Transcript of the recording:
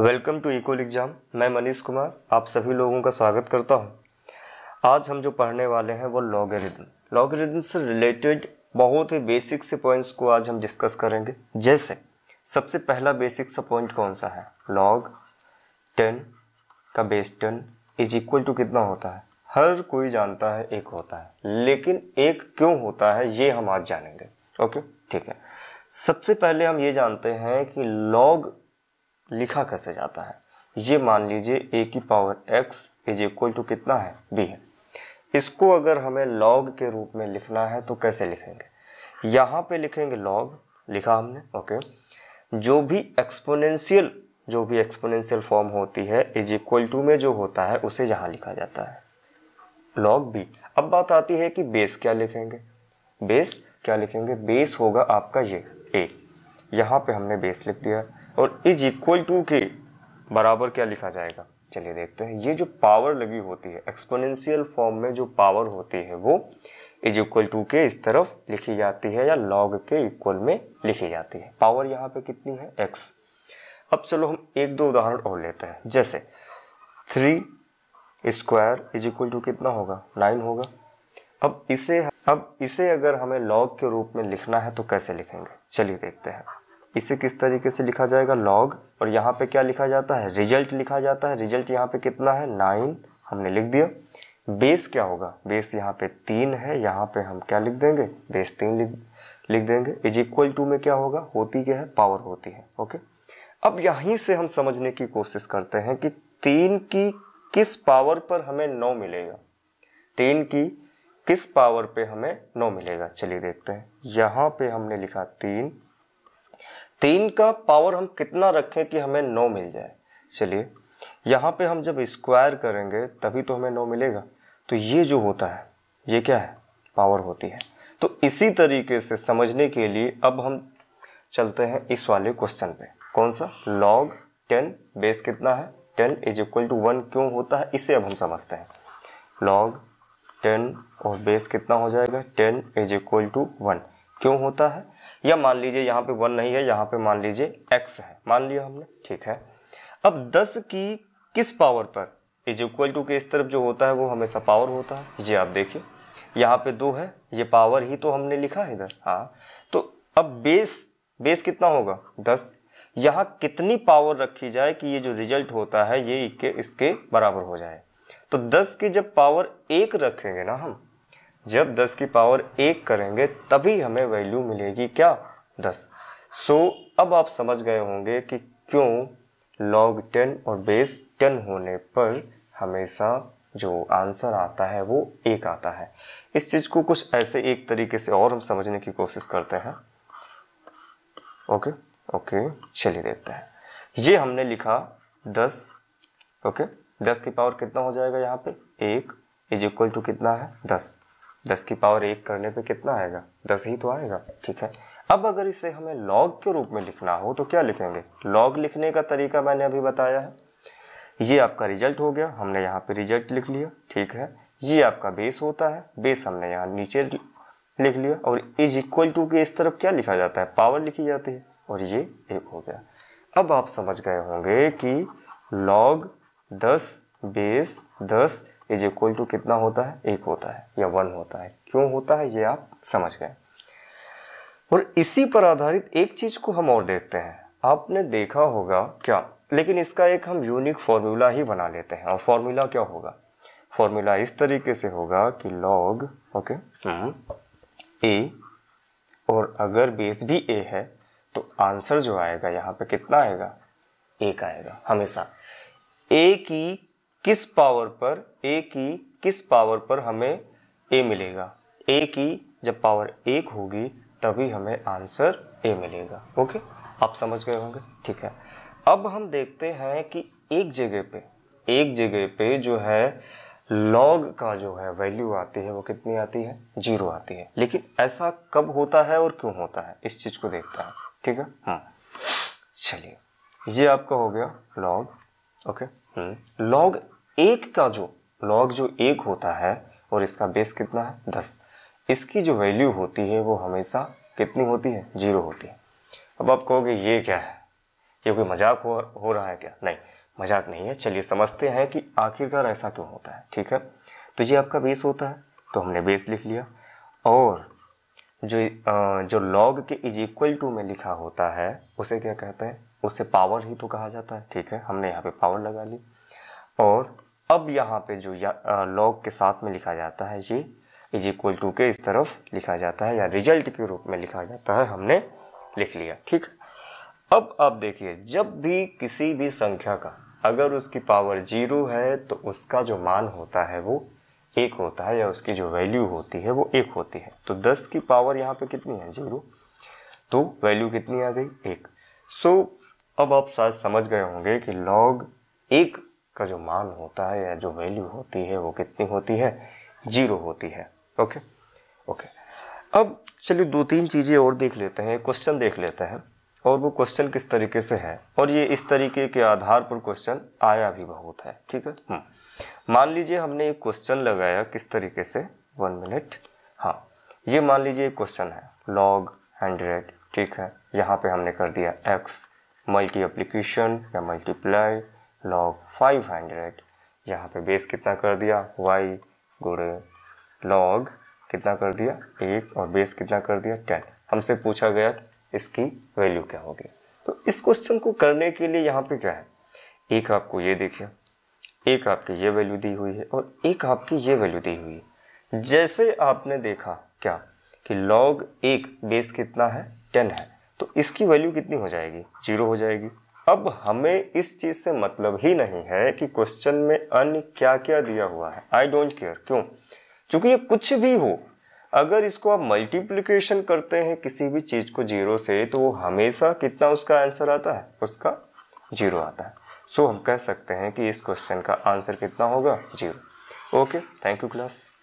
Welcome to इकोल exam मैं मनीष कुमार आप सभी लोगों का स्वागत करता हूं। आज हम जो पढ़ने वाले हैं वो लॉगरिदम लॉगरिदम से रिलेटेड बहुत ही बेसिक से पॉइंट्स को आज हम डिस्कस करेंगे जैसे सबसे पहला बेसिक सा पॉइंट कौन सा है लॉग टेन का base ten is equal to कितना होता है हर कोई जानता है एक होता है लेकिन एक क्यों होता है ये हम आज जानेंगे ओके ठीक है सबसे पहले हम ये जानते हैं कि लॉग लिखा कैसे जाता है ये मान लीजिए ए की power X is equal to कितना है बी है इसको अगर हमें लॉग के रूप में लिखना है तो कैसे लिखेंगे यहाँ पे लिखेंगे लॉग लिखा हमने ओके जो भी एक्सपोनेंशियल जो भी एक्सपोनेंशियल फॉर्म होती है इज इक्वल टू में जो होता है उसे यहाँ लिखा जाता है लॉग बी अब बात आती है कि बेस क्या लिखेंगे बेस क्या लिखेंगे बेस होगा आपका ये ए यहाँ पे हमने बेस लिख दिया और इज इक्वल टू के बराबर क्या लिखा जाएगा चलिए देखते हैं ये जो पावर लगी होती है एक्सपोनेंशियल फॉर्म में जो पावर होती है वो इज इक्वल टू के इस तरफ लिखी जाती है या लॉग के इक्वल में लिखी जाती है पावर यहाँ पे कितनी है एक्स अब चलो हम एक दो उदाहरण और लेते हैं जैसे three square is equal to कितना होगा नाइन होगा अब इसे अब इसे अगर हमें लॉग के रूप में लिखना है तो कैसे लिखेंगे चलिए देखते हैं इसे किस तरीके से लिखा जाएगा लॉग और यहाँ पे क्या लिखा जाता है रिजल्ट लिखा जाता है रिजल्ट यहाँ पे कितना है नाइन हमने लिख दिया बेस क्या होगा बेस यहाँ पे तीन है यहाँ पे हम क्या लिख देंगे बेस तीन लिख लिख देंगे इज इक्वल टू में क्या होगा होती क्या है पावर होती है ओके अब यहीं से हम समझने की कोशिश करते हैं कि तीन की किस पावर पर हमें नौ मिलेगा तीन की किस पावर पे हमें नौ मिलेगा चलिए देखते हैं यहाँ पे हमने लिखा तीन तीन का पावर हम कितना रखें कि हमें नौ मिल जाए चलिए यहाँ पे हम जब स्क्वायर करेंगे तभी तो हमें नौ मिलेगा तो ये जो होता है ये क्या है पावर होती है तो इसी तरीके से समझने के लिए अब हम चलते हैं इस वाले क्वेश्चन पे कौन सा लॉग टेन बेस कितना है ten is equal to one क्यों होता है इसे अब हम समझते हैं लॉग टेन और बेस कितना हो जाएगा ten is equal to one क्यों होता है या मान लीजिए यहाँ पे वन नहीं है यहाँ पे मान लीजिए एक्स है मान लिया हमने ठीक है अब दस की किस पावर पर इज इक्वल टू के इस तरफ जो होता है वो हमेशा पावर होता है ये आप देखिए यहाँ पे दो है ये पावर ही तो हमने लिखा है इधर हाँ तो अब बेस बेस कितना होगा दस यहाँ कितनी पावर रखी जाए कि ये जो रिजल्ट होता है ये इसके बराबर हो जाए तो दस की जब पावर एक रखेंगे ना हम जब 10 की पावर एक करेंगे तभी हमें वैल्यू मिलेगी क्या 10 सो so, अब आप समझ गए होंगे कि क्यों लॉग 10 और बेस 10 होने पर हमेशा जो आंसर आता है वो एक आता है इस चीज़ को कुछ ऐसे एक तरीके से और हम समझने की कोशिश करते हैं ओके ओके चलिए देखते हैं ये हमने लिखा दस ओके दस की पावर कितना हो जाएगा यहाँ पे एक इज इक्वल टू कितना है दस दस की पावर एक करने पे कितना आएगा दस ही तो आएगा ठीक है अब अगर इसे हमें लॉग के रूप में लिखना हो तो क्या लिखेंगे लॉग लिखने का तरीका मैंने अभी बताया है ये आपका रिजल्ट हो गया हमने यहाँ पे रिजल्ट लिख लिया ठीक है ये आपका बेस होता है बेस हमने यहाँ नीचे लिख लिया और इज इक्वल टू के इस तरफ क्या लिखा जाता है पावर लिखी जाती है और ये एक हो गया अब आप समझ गए होंगे कि लॉग दस बेस दस इज इक्वल टू कितना होता है एक होता है या वन होता है क्यों होता है ये आप समझ गए और इसी पर आधारित एक चीज़ को हम और देखते हैं आपने देखा होगा क्या लेकिन इसका एक हम यूनिक फॉर्मूला ही बना लेते हैं और फॉर्मूला क्या होगा फॉर्मूला इस तरीके से होगा कि लॉग ओके ए और अगर बेस भी ए है तो आंसर जो आएगा यहाँ पे कितना आएगा एक आएगा हमेशा ए की किस पावर पर ए की किस पावर पर हमें ए मिलेगा ए की जब पावर एक होगी तभी हमें आंसर ए मिलेगा ओके आप समझ गए होंगे ठीक है अब हम देखते हैं कि एक जगह पे एक जगह पे जो है लॉग का जो है वैल्यू आती है वो कितनी आती है जीरो आती है लेकिन ऐसा कब होता है और क्यों होता है इस चीज़ को देखते हैं ठीक है हाँ चलिए ये आपका हो गया लॉग ओके लॉग हम्म। एक का जो लॉग जो एक होता है और इसका बेस कितना है दस इसकी जो वैल्यू होती है वो हमेशा कितनी होती है जीरो होती है अब आप कहोगे ये क्या है ये कोई मजाक हो, हो रहा है क्या नहीं मजाक नहीं है चलिए समझते हैं कि आखिरकार ऐसा क्यों होता है ठीक है तो ये आपका बेस होता है तो हमने बेस लिख लिया और जो जो लॉग के इज इक्वल टू में लिखा होता है उसे क्या कहते हैं उसे पावर ही तो कहा जाता है ठीक है हमने यहाँ पे पावर लगा ली और अब यहाँ पे जो लॉग के साथ में लिखा जाता है ये इज इक्वल टू के इस तरफ लिखा जाता है या रिजल्ट के रूप में लिखा जाता है हमने लिख लिया ठीक अब आप देखिए जब भी किसी भी संख्या का अगर उसकी पावर जीरो है तो उसका जो मान होता है वो एक होता है या उसकी जो वैल्यू होती है वो एक होती है तो दस की पावर यहाँ पे कितनी है जीरो तो वैल्यू कितनी आ गई एक सो so, अब आप शायद समझ गए होंगे कि लॉग एक का जो मान होता है या जो वैल्यू होती है वो कितनी होती है जीरो होती है ओके ओके अब चलिए दो तीन चीज़ें और देख लेते हैं क्वेश्चन देख लेते हैं और वो क्वेश्चन किस तरीके से है और ये इस तरीके के आधार पर क्वेश्चन आया भी बहुत है ठीक है हम्म। मान लीजिए हमने एक क्वेश्चन लगाया किस तरीके से वन मिनट हाँ ये मान लीजिए क्वेश्चन है लॉग हंड्रेड ठीक है यहाँ पे हमने कर दिया x मल्टी अप्लीकेशन या मल्टीप्लाई लॉग 500 यहाँ पर बेस कितना कर दिया y गुड़े लॉग कितना कर दिया एक और बेस कितना कर दिया टेन हमसे पूछा गया इसकी वैल्यू क्या होगी तो इस क्वेश्चन को करने के लिए यहाँ पे क्या है एक आपको ये देखिए एक आपकी ये वैल्यू दी हुई है और एक आपकी ये वैल्यू दी हुई है जैसे आपने देखा क्या कि लॉग एक बेस कितना है टेन है तो इसकी वैल्यू कितनी हो जाएगी जीरो हो जाएगी अब हमें इस चीज़ से मतलब ही नहीं है कि क्वेश्चन में अन्य क्या क्या दिया हुआ है आई डोंट केयर क्यों चूंकि ये कुछ भी हो अगर इसको आप मल्टीप्लीकेशन करते हैं किसी भी चीज़ को जीरो से तो वो हमेशा कितना उसका आंसर आता है उसका जीरो आता है सो so, हम कह सकते हैं कि इस क्वेश्चन का आंसर कितना होगा zero okay thank you class